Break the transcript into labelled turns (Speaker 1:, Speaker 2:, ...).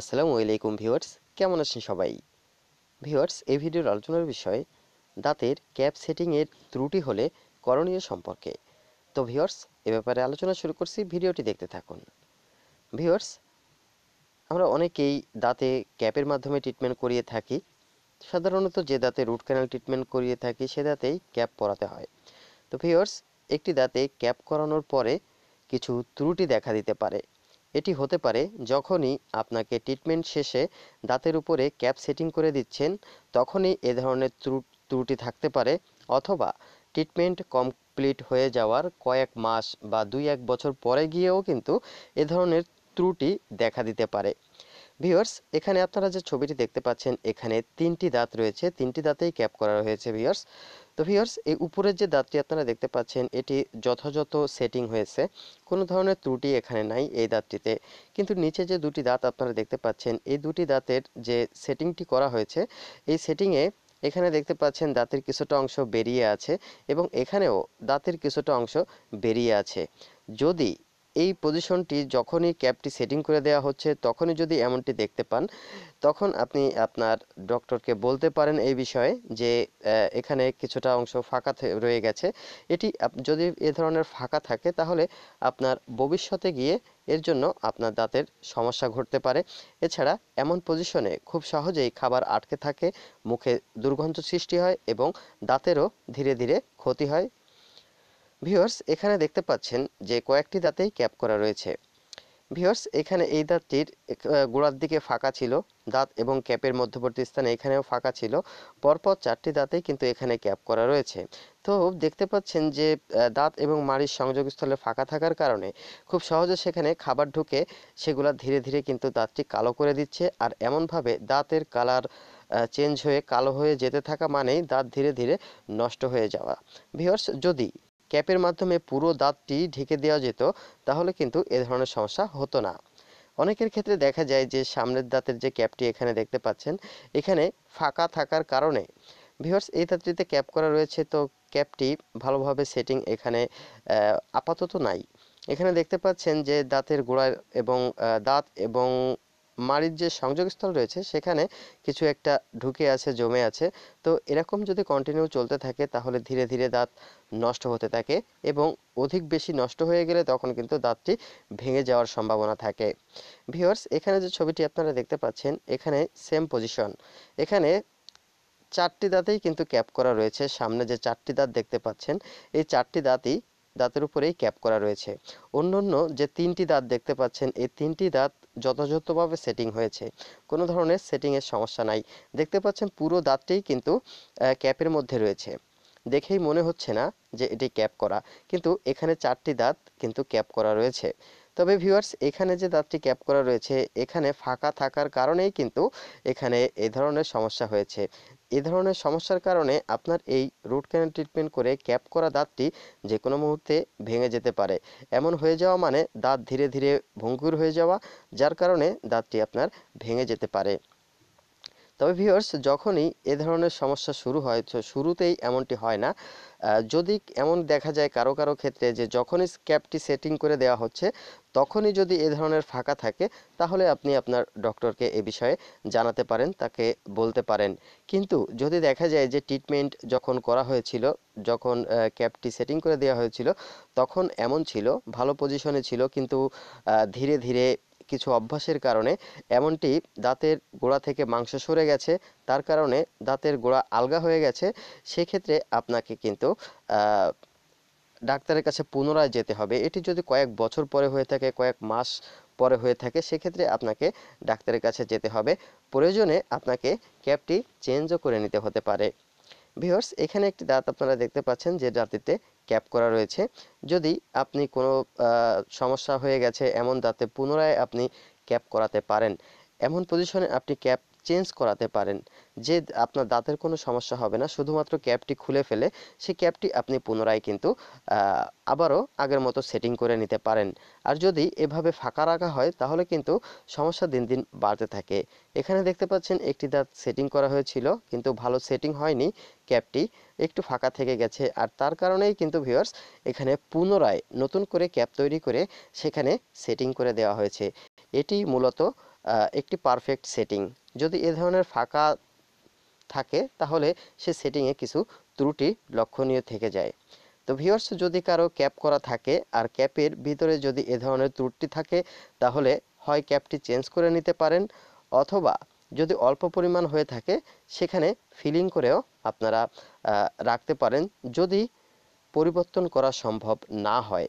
Speaker 1: আসসালামু আলাইকুম ভিউয়ার্স কেমন আছেন সবাই ভিউয়ার্স এই ভিডিওর আলোচনার বিষয় দাঁতের ক্যাপ সেটিংয়ের ত্রুটি হলে করণীয় সম্পর্কে তো ভিউয়ার্স এ ব্যাপারে আলোচনা শুরু করছি ভিডিওটি দেখতে থাকুন ভিউয়ার্স আমরা অনেকেই দাঁতে ক্যাপের মাধ্যমে ট্রিটমেন্ট করিয়ে থাকি সাধারণত যে দাঁতে রুট ক্যানাল ট্রিটমেন্ট করিয়ে থাকি সে দাঁতেই ক্যাপ পরাতে হয় তো ভিউয়ার্স একটি দাঁতে ক্যাপ করানোর পরে কিছু ত্রুটি দেখা দিতে পারে এটি হতে পারে যখনই আপনাকে ট্রিটমেন্ট শেষে দাঁতের উপরে ক্যাপ সেটিং করে দিচ্ছেন তখনই এ ধরনের ত্রুটি থাকতে পারে অথবা ট্রিটমেন্ট কমপ্লিট হয়ে যাওয়ার কয়েক মাস বা দুই এক বছর পরে গিয়েও কিন্তু এ ধরনের ত্রুটি দেখা দিতে পারে ভিওর্স এখানে আপনারা যে ছবিটি দেখতে পাচ্ছেন এখানে তিনটি দাঁত রয়েছে তিনটি দাঁতেই ক্যাপ করা হয়েছে ভিওর্স তো ভিওর্স এই উপরের যে দাঁতটি আপনারা দেখতে পাচ্ছেন এটি যথাযথ সেটিং হয়েছে কোনো ধরনের ত্রুটি এখানে নাই এই দাঁতটিতে কিন্তু নিচে যে দুটি দাঁত আপনারা দেখতে পাচ্ছেন এই দুটি দাঁতের যে সেটিংটি করা হয়েছে এই সেটিংয়ে এখানে দেখতে পাচ্ছেন দাঁতের কিছুটা অংশ বেরিয়ে আছে এবং এখানেও দাঁতের কিছুটা অংশ বেরিয়ে আছে যদি এই পজিশনটি যখনই ক্যাপটি সেটিং করে দেওয়া হচ্ছে তখনই যদি এমনটি দেখতে পান তখন আপনি আপনার ডক্টরকে বলতে পারেন এই বিষয়ে যে এখানে কিছুটা অংশ ফাঁকা রয়ে গেছে এটি যদি এ ধরনের ফাঁকা থাকে তাহলে আপনার ভবিষ্যতে গিয়ে এর জন্য আপনার দাঁতের সমস্যা ঘটতে পারে এছাড়া এমন পজিশনে খুব সহজেই খাবার আটকে থাকে মুখে দুর্গন্ধ সৃষ্টি হয় এবং দাঁতেরও ধীরে ধীরে ক্ষতি হয় ভিওর্স এখানে দেখতে পাচ্ছেন যে কয়েকটি দাঁতেই ক্যাপ করা রয়েছে ভিওর্স এখানে এই দাঁতটির গোড়ার দিকে ফাঁকা ছিল দাঁত এবং ক্যাপের মধ্যবর্তী স্থানে এখানেও ফাঁকা ছিল পরপর চারটি দাঁতেই কিন্তু এখানে ক্যাপ করা রয়েছে তো দেখতে পাচ্ছেন যে দাঁত এবং মাড়ির সংযোগস্থলে ফাঁকা থাকার কারণে খুব সহজে সেখানে খাবার ঢুকে সেগুলো ধীরে ধীরে কিন্তু দাঁতটি কালো করে দিচ্ছে আর এমনভাবে দাঁতের কালার চেঞ্জ হয়ে কালো হয়ে যেতে থাকা মানেই দাঁত ধীরে ধীরে নষ্ট হয়ে যাওয়া ভিওর্স যদি ক্যাপের মাধ্যমে পুরো দাঁতটি ঢেকে দেওয়া যেত তাহলে কিন্তু এ ধরনের সমস্যা হতো না অনেকের ক্ষেত্রে দেখা যায় যে সামনের দাঁতের যে ক্যাপটি এখানে দেখতে পাচ্ছেন এখানে ফাঁকা থাকার কারণে ভিউয়ার্স এই দাঁতটিতে ক্যাপ করা রয়েছে তো ক্যাপটি ভালোভাবে সেটিং এখানে আপাতত নাই এখানে দেখতে পাচ্ছেন যে দাঁতের গোড়ায় এবং দাঁত এবং মাড়ির যে সংযোগস্থল রয়েছে সেখানে কিছু একটা ঢুকে আছে জমে আছে তো এরকম যদি কন্টিনিউ চলতে থাকে তাহলে ধীরে ধীরে দাঁত নষ্ট হতে থাকে এবং অধিক বেশি নষ্ট হয়ে গেলে তখন কিন্তু দাঁতটি ভেঙে যাওয়ার সম্ভাবনা থাকে ভিওর্স এখানে যে ছবিটি আপনারা দেখতে পাচ্ছেন এখানে সেম পজিশন এখানে চারটি দাঁতেই কিন্তু ক্যাপ করা রয়েছে সামনে যে চারটি দাঁত দেখতে পাচ্ছেন এই চারটি দাঁতই দাঁতের উপরেই ক্যাপ করা রয়েছে অন্য অন্য যে তিনটি দাঁত দেখতে পাচ্ছেন এই তিনটি দাঁত যথাযথভাবে সেটিং হয়েছে কোনো ধরনের সেটিংয়ের সমস্যা নাই দেখতে পাচ্ছেন পুরো দাঁতটিই কিন্তু ক্যাপের মধ্যে রয়েছে দেখেই মনে হচ্ছে না যে এটি ক্যাপ করা কিন্তু এখানে চারটি দাঁত কিন্তু ক্যাপ করা রয়েছে তবে ভিউয়ার্স এখানে যে দাঁতটি ক্যাপ করা রয়েছে এখানে ফাঁকা থাকার কারণেই কিন্তু এখানে এ ধরনের সমস্যা হয়েছে এ ধরনের সমস্যার কারণে আপনার এই রুট ক্যানেল ট্রিটমেন্ট করে ক্যাপ করা দাঁতটি যে কোনো মুহূর্তে ভেঙে যেতে পারে এমন হয়ে যাওয়া মানে দাঁত ধীরে ধীরে ভঙ্গুর হয়ে যাওয়া যার কারণে দাঁতটি আপনার ভেঙে যেতে পারে তবে ভিউয়ার্স যখনই এ ধরনের সমস্যা শুরু হয় তো শুরুতেই এমনটি হয় না যদি এমন দেখা যায় কারো কারো ক্ষেত্রে যে যখনই ক্যাবটি সেটিং করে দেওয়া হচ্ছে তখনই যদি এ ধরনের ফাঁকা থাকে তাহলে আপনি আপনার ডক্টরকে এ বিষয়ে জানাতে পারেন তাকে বলতে পারেন কিন্তু যদি দেখা যায় যে ট্রিটমেন্ট যখন করা হয়েছিল যখন ক্যাবটি সেটিং করে দেওয়া হয়েছিল তখন এমন ছিল ভালো পজিশনে ছিল কিন্তু ধীরে ধীরে কিছু অভ্যাসের কারণে এমনটি দাঁতের গোড়া থেকে মাংস সরে গেছে তার কারণে দাঁতের গোড়া আলগা হয়ে গেছে সেক্ষেত্রে আপনাকে কিন্তু ডাক্তারের কাছে পুনরায় যেতে হবে এটি যদি কয়েক বছর পরে হয়ে থাকে কয়েক মাস পরে হয়ে থাকে সেক্ষেত্রে আপনাকে ডাক্তারের কাছে যেতে হবে প্রয়োজনে আপনাকে ক্যাবটি চেঞ্জও করে নিতে হতে পারে ভিওর্স এখানে একটি দাঁত আপনারা দেখতে পাচ্ছেন যে দাঁতিতে ক্যাপ করা রয়েছে যদি আপনি কোনো সমস্যা হয়ে গেছে এমন দাঁতে পুনরায় আপনি ক্যাপ করাতে পারেন এমন পজিশনে আপনি ক্যাপ চেঞ্জ করাতে পারেন যে আপনার দাঁতের কোনো সমস্যা হবে না শুধুমাত্র ক্যাপটি খুলে ফেলে সেই ক্যাপটি আপনি পুনরায় কিন্তু আবারও আগের মতো সেটিং করে নিতে পারেন আর যদি এভাবে ফাঁকা রাখা হয় তাহলে কিন্তু সমস্যা দিন দিন বাড়তে থাকে এখানে দেখতে পাচ্ছেন একটি দাঁত সেটিং করা হয়েছিল কিন্তু ভালো সেটিং হয়নি ক্যাপটি একটু ফাঁকা থেকে গেছে আর তার কারণেই কিন্তু ভিওয়ার্স এখানে পুনরায় নতুন করে ক্যাপ তৈরি করে সেখানে সেটিং করে দেওয়া হয়েছে এটি মূলত একটি পারফেক্ট সেটিং যদি এ ধরনের ফাঁকা থাকে তাহলে সে সেটিংয়ে কিছু ত্রুটি লক্ষণীয় থেকে যায় তো ভিওর্স যদি কারো ক্যাপ করা থাকে আর ক্যাপের ভিতরে যদি এ ধরনের ত্রুটি থাকে তাহলে হয় ক্যাপটি চেঞ্জ করে নিতে পারেন অথবা যদি অল্প পরিমাণ হয়ে থাকে সেখানে ফিলিং করেও আপনারা রাখতে পারেন যদি পরিবর্তন করা সম্ভব না হয়